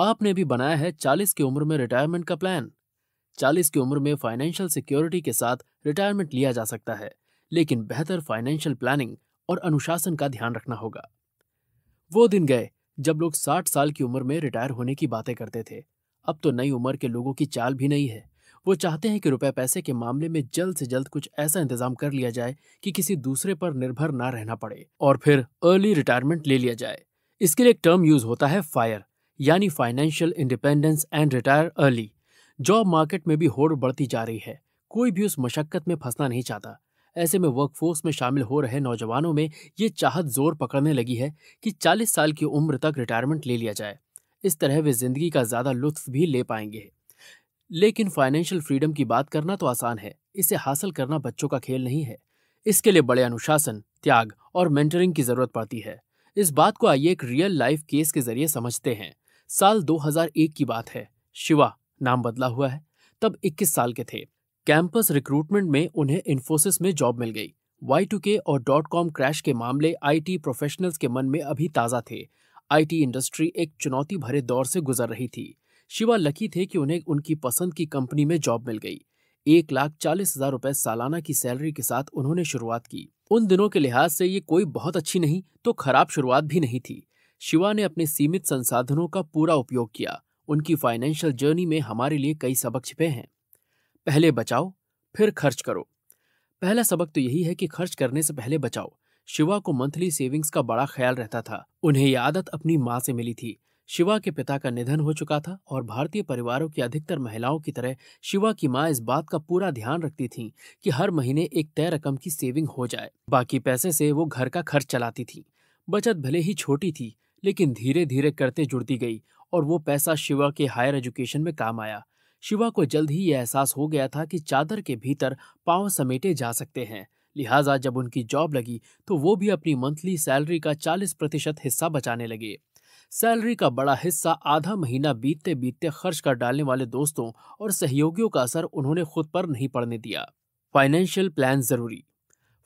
आपने भी बनाया है चालीस की उम्र में रिटायरमेंट का प्लान चालीस की उम्र में फाइनेंशियल सिक्योरिटी के साथ रिटायरमेंट लिया जा सकता है लेकिन बेहतर फाइनेंशियल प्लानिंग और अनुशासन का ध्यान रखना होगा वो दिन गए जब लोग साठ साल की उम्र में रिटायर होने की बातें करते थे अब तो नई उम्र के लोगों की चाल भी नहीं है वो चाहते हैं कि रुपए पैसे के मामले में जल्द से जल्द कुछ ऐसा इंतजाम कर लिया जाए कि किसी दूसरे पर निर्भर ना रहना पड़े और फिर अर्ली रिटायरमेंट ले लिया जाए इसके लिए एक टर्म यूज होता है फायर यानी financial independence and retire early job market में भी होड़ बढ़ती जा रही है कोई भी उस मशक्कत में फंसना नहीं चाहता ऐसे में वर्कफोर्स में शामिल हो रहे नौजवानों में ये चाहत जोर पकड़ने लगी है कि 40 साल की उम्र तक रिटायरमेंट ले लिया जाए इस तरह वे जिंदगी का ज्यादा लुत्फ भी ले पाएंगे लेकिन फाइनेंशियल फ्रीडम की बात करना तो आसान है इसे हासिल करना बच्चों का खेल नहीं है इसके लिए बड़े अनुशासन त्याग और मेंटरिंग की जरूरत पड़ती है इस बात को आइए एक रियल लाइफ केस के जरिए समझते हैं साल 2001 की बात है शिवा नाम बदला हुआ है तब 21 साल के थे कैंपस रिक्रूटमेंट में उन्हें इन्फोसिस में जॉब मिल गई वाई टू के और डॉट कॉम क्रैश के मामले आईटी प्रोफेशनल्स के मन में अभी ताज़ा थे आईटी इंडस्ट्री एक चुनौती भरे दौर से गुजर रही थी शिवा लकी थे कि उन्हें उनकी पसंद की कंपनी में जॉब मिल गई एक लाख चालीस हजार रुपए सालाना की सैलरी के साथ उन्होंने शुरुआत की उन दिनों के लिहाज से ये कोई बहुत अच्छी नहीं तो खराब शुरुआत भी नहीं थी शिवा ने अपने सीमित संसाधनों का पूरा उपयोग किया उनकी फाइनेंशियल जर्नी में हमारे लिए कई सबक छिपे हैं पहले बचाओ फिर खर्च करो पहला सबक तो यही है कि खर्च करने से पहले बचाओ शिवा को मंथली सेविंग्स का बड़ा ख्याल रहता था उन्हें यह आदत अपनी माँ से मिली थी शिवा के पिता का निधन हो चुका था और भारतीय परिवारों की अधिकतर महिलाओं की तरह शिवा की माँ इस बात का पूरा ध्यान रखती थी कि हर महीने एक तय रकम की सेविंग हो जाए बाकी पैसे से वो घर का खर्च चलाती थी बचत भले ही छोटी थी लेकिन धीरे धीरे करते जुड़ती गई और वो पैसा शिवा के हायर एजुकेशन में काम आया शिवा को जल्द ही यह एहसास हो गया था कि चादर के भीतर पाँव समेटे जा सकते हैं लिहाजा जब उनकी जॉब लगी तो वो भी अपनी मंथली सैलरी का 40 प्रतिशत हिस्सा बचाने लगे सैलरी का बड़ा हिस्सा आधा महीना बीतते बीतते खर्च कर डालने वाले दोस्तों और सहयोगियों का असर उन्होंने खुद पर नहीं पड़ने दिया फाइनेंशियल प्लान जरूरी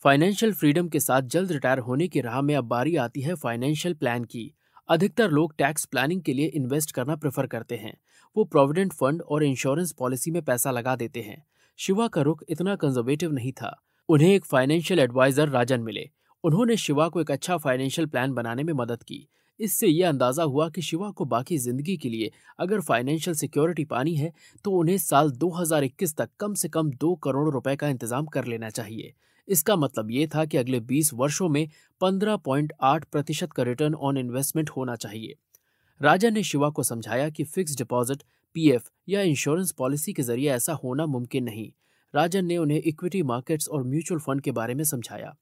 फाइनेंशियल फ्रीडम के साथ जल्द रिटायर होने की राह में अब बारी आती है फाइनेंशियल प्लान की अधिकतर लोग टैक्स प्लानिंग के लिए इन्वेस्ट करना प्रेफर करते हैं वो प्रोविडेंट फंड और इंश्योरेंस पॉलिसी में पैसा लगा देते हैं शिवा का रुख इतना कंजर्वेटिव नहीं था उन्हें एक फाइनेंशियल एडवाइजर राजन मिले उन्होंने शिवा को एक अच्छा फाइनेंशियल प्लान बनाने में मदद की इससे यह अंदाजा हुआ कि शिवा को बाकी जिंदगी के लिए अगर फाइनेंशियल सिक्योरिटी पानी है तो उन्हें साल 2021 तक कम से कम दो करोड़ रुपए का इंतजाम कर लेना चाहिए इसका मतलब ये था कि अगले 20 वर्षों में 15.8 प्रतिशत का रिटर्न ऑन इन्वेस्टमेंट होना चाहिए राजा ने शिवा को समझाया कि फिक्स डिपॉजिट पीएफ या इंश्योरेंस पॉलिसी के जरिए ऐसा होना मुमकिन नहीं राजन ने उन्हें इक्विटी मार्केट्स और म्यूचुअल फंड के बारे में समझाया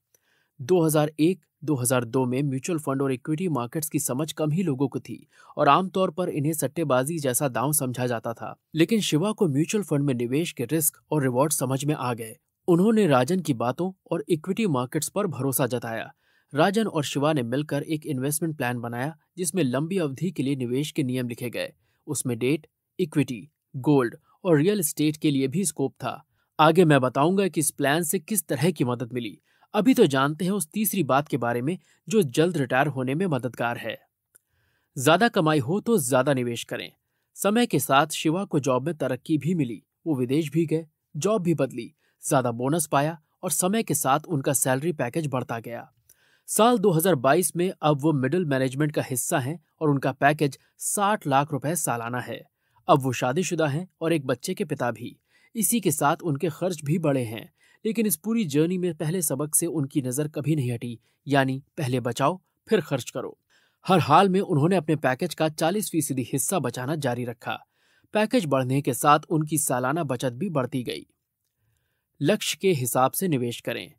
2001 2002 में म्यूचुअल फंड और इक्विटी मार्केट्स की समझ कम ही लोगों को थी और आमतौर पर इन्हें सट्टेबाजी जैसा दांव समझा जाता था लेकिन शिवा को म्यूचुअल फंड में निवेश के रिस्क और रिवॉर्ड समझ में आ गए उन्होंने राजन की बातों और इक्विटी मार्केट्स पर भरोसा जताया राजन और शिवा ने मिलकर एक इन्वेस्टमेंट प्लान बनाया जिसमें लंबी अवधि के लिए निवेश के नियम लिखे गए उसमें डेट इक्विटी गोल्ड और रियल एस्टेट के लिए भी स्कोप था आगे मैं बताऊंगा कि इस प्लान से किस तरह की मदद मिली अभी तो जानते हैं उस तीसरी बात के बारे में जो जल्द रिटायर होने में मददगार है ज्यादा कमाई हो तो ज्यादा निवेश करें समय के साथ शिवा को जॉब में तरक्की भी मिली वो विदेश भी गए जॉब भी बदली ज्यादा बोनस पाया और समय के साथ उनका सैलरी पैकेज बढ़ता गया साल 2022 में अब वो मिडिल मैनेजमेंट का हिस्सा हैं और उनका पैकेज 60 लाख रुपए सालाना है अब वो शादीशुदा हैं और एक बच्चे के पिता भी इसी के साथ उनके खर्च भी बड़े हैं लेकिन इस पूरी जर्नी में पहले सबक से उनकी नजर कभी नहीं हटी यानी पहले बचाओ फिर खर्च करो हर हाल में उन्होंने अपने पैकेज का 40 फीसदी हिस्सा बचाना जारी रखा पैकेज बढ़ने के साथ उनकी सालाना बचत भी बढ़ती गई लक्ष्य के हिसाब से निवेश करें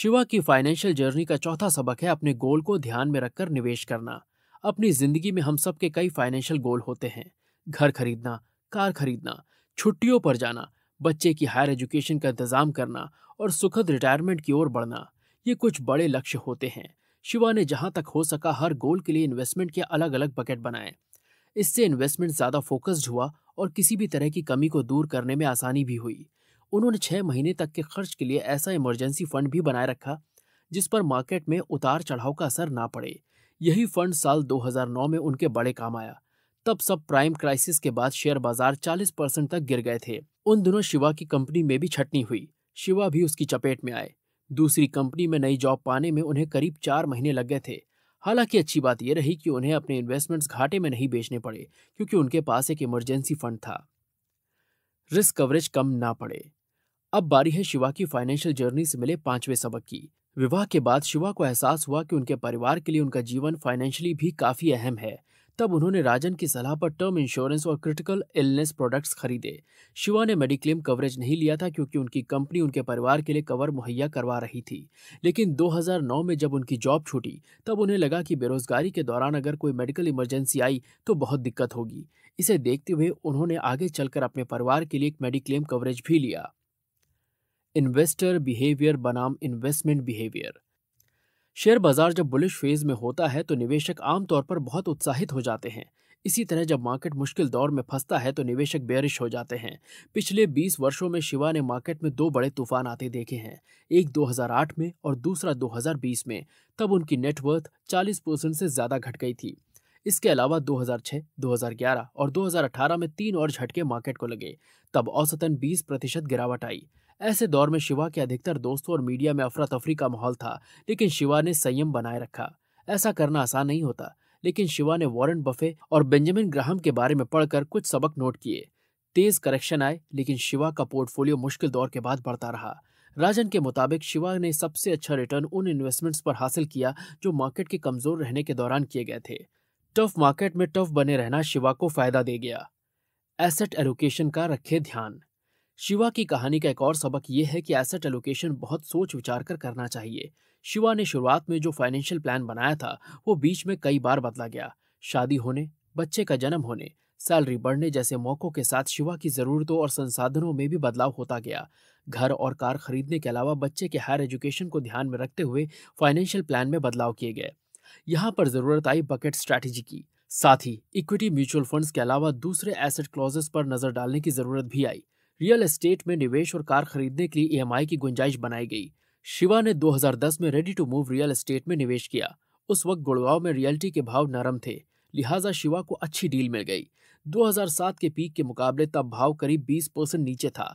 शिवा की फाइनेंशियल जर्नी का चौथा सबक है अपने गोल को ध्यान में रखकर निवेश करना अपनी जिंदगी में हम सब के कई फाइनेंशियल गोल होते हैं घर खरीदना कार खरीदना छुट्टियों पर जाना बच्चे की हायर एजुकेशन का इंतजाम करना और सुखद रिटायरमेंट की ओर बढ़ना ये कुछ बड़े लक्ष्य होते हैं शिवा ने जहां तक हो सका हर गोल के लिए इन्वेस्टमेंट के अलग अलग बकेट बनाए इससे इन्वेस्टमेंट ज्यादा फोकस्ड हुआ और किसी भी तरह की कमी को दूर करने में आसानी भी हुई उन्होंने छह महीने तक के खर्च के लिए ऐसा इमरजेंसी फंड भी बनाए रखा जिस पर मार्केट में उतार चढ़ाव का असर ना पड़े यही फंड साल 2009 में उनके बड़े काम आया तब सब प्राइम क्राइसिस के बाद शेयर बाजार 40 परसेंट तक गिर गए थे उन दिनों शिवा की कंपनी में भी छटनी हुई शिवा भी उसकी चपेट में आए दूसरी कंपनी में नई जॉब पाने में उन्हें करीब चार महीने लग गए थे हालांकि अच्छी बात यह रही कि उन्हें अपने इन्वेस्टमेंट्स घाटे में नहीं बेचने पड़े क्योंकि उनके पास एक इमरजेंसी फंड था रिस्क कवरेज कम ना पड़े अब बारी है शिवा की फाइनेंशियल जर्नी से मिले पांचवें सबक की विवाह के बाद शिवा को एहसास हुआ कि उनके परिवार के लिए उनका जीवन फाइनेंशियली भी काफी अहम है तब उन्होंने राजन की सलाह पर टर्म इंश्योरेंस और क्रिटिकल इलनेस प्रोडक्ट्स खरीदे शिवा ने मेडिक्लेम कवरेज नहीं लिया था क्योंकि उनकी कंपनी उनके परिवार के लिए कवर मुहैया करवा रही थी लेकिन 2009 में जब उनकी जॉब छूटी तब उन्हें लगा कि बेरोजगारी के दौरान अगर कोई मेडिकल इमरजेंसी आई तो बहुत दिक्कत होगी इसे देखते हुए उन्होंने आगे चलकर अपने परिवार के लिए एक मेडिक्लेम कवरेज भी लिया इन्वेस्टर बिहेवियर बनाम इन्वेस्टमेंट बिहेवियर शेयर बाजार जब बुलिश फेज में होता है तो निवेशक आमतौर पर बहुत उत्साहित हो जाते हैं इसी तरह जब मार्केट मुश्किल दौर में फंसता है तो निवेशक बेरिश हो जाते हैं पिछले 20 वर्षों में शिवा ने मार्केट में दो बड़े तूफान आते देखे हैं एक 2008 में और दूसरा 2020 में तब उनकी नेटवर्थ 40 परसेंट से ज़्यादा घट गई थी इसके अलावा 2006, 2011 और 2018 में तीन और झटके मार्केट को लगे तब औसतन 20 प्रतिशत गिरावट आई ऐसे दौर में शिवा के अधिकतर दोस्तों और मीडिया में अफरा तफरी का माहौल था लेकिन शिवा ने संयम बनाए रखा ऐसा करना आसान नहीं होता लेकिन शिवा ने वॉरेन बफे और बेंजामिन ग्राहम के बारे में पढ़कर कुछ सबक नोट किए तेज करेक्शन आए लेकिन शिवा का पोर्टफोलियो मुश्किल दौर के बाद बढ़ता रहा राजन के मुताबिक शिवा ने सबसे अच्छा रिटर्न उन इन्वेस्टमेंट्स पर हासिल किया जो मार्केट के कमजोर रहने के दौरान किए गए थे टफ मार्केट में टफ बने रहना शिवा को फायदा दे गया एसेट एलोकेशन का रखे ध्यान शिवा की कहानी का एक और सबक ये है कि एसेट एलोकेशन बहुत सोच विचार कर करना चाहिए शिवा ने शुरुआत में जो फाइनेंशियल प्लान बनाया था वो बीच में कई बार बदला गया शादी होने बच्चे का जन्म होने सैलरी बढ़ने जैसे मौक़ों के साथ शिवा की ज़रूरतों और संसाधनों में भी बदलाव होता गया घर और कार खरीदने के अलावा बच्चे के हायर एजुकेशन को ध्यान में रखते हुए फाइनेंशियल प्लान में बदलाव किए गए यहाँ पर ज़रूरत आई बकेट स्ट्रैटेजी की साथ ही इक्विटी म्यूचुअल फंड्स के अलावा दूसरे एसेट क्लॉजेस पर नज़र डालने की ज़रूरत भी आई रियल एस्टेट में निवेश और कार खरीदने के लिए ई e की गुंजाइश बनाई गई शिवा ने 2010 में ready to move real estate में निवेश किया उस वक्त गुड़गांव में रियल्टी के भाव नरम थे लिहाजा शिवा को अच्छी डील मिल गई 2007 के पीक के मुकाबले तब भाव करीब 20 परसेंट नीचे था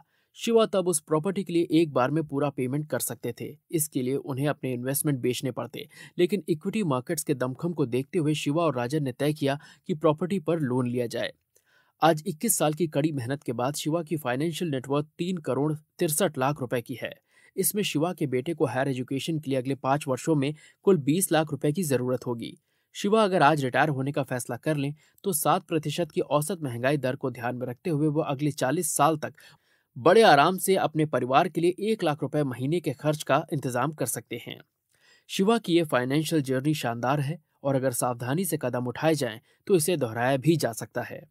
शिवा तब उस प्रॉपर्टी के लिए एक बार में पूरा पेमेंट कर सकते थे इसके लिए उन्हें अपने इन्वेस्टमेंट बेचने पड़ते लेकिन इक्विटी मार्केट्स के दमखम को देखते हुए शिवा और राजन ने तय किया कि प्रॉपर्टी पर लोन लिया जाए आज 21 साल की कड़ी मेहनत के बाद शिवा की फाइनेंशियल नेटवर्थ तीन करोड़ तिरसठ लाख रुपए की है इसमें शिवा के बेटे को हायर एजुकेशन के लिए अगले पांच वर्षों में कुल बीस लाख रुपए की जरूरत होगी शिवा अगर आज रिटायर होने का फैसला कर लें तो सात प्रतिशत की औसत महंगाई दर को ध्यान में रखते हुए वो अगले चालीस साल तक बड़े आराम से अपने परिवार के लिए एक लाख रुपए महीने के खर्च का इंतजाम कर सकते हैं शिवा की ये फाइनेंशियल जर्नी शानदार है और अगर सावधानी से कदम उठाए जाएं तो इसे दोहराया भी जा सकता है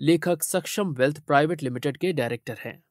लेखक सक्षम वेल्थ प्राइवेट लिमिटेड के डायरेक्टर हैं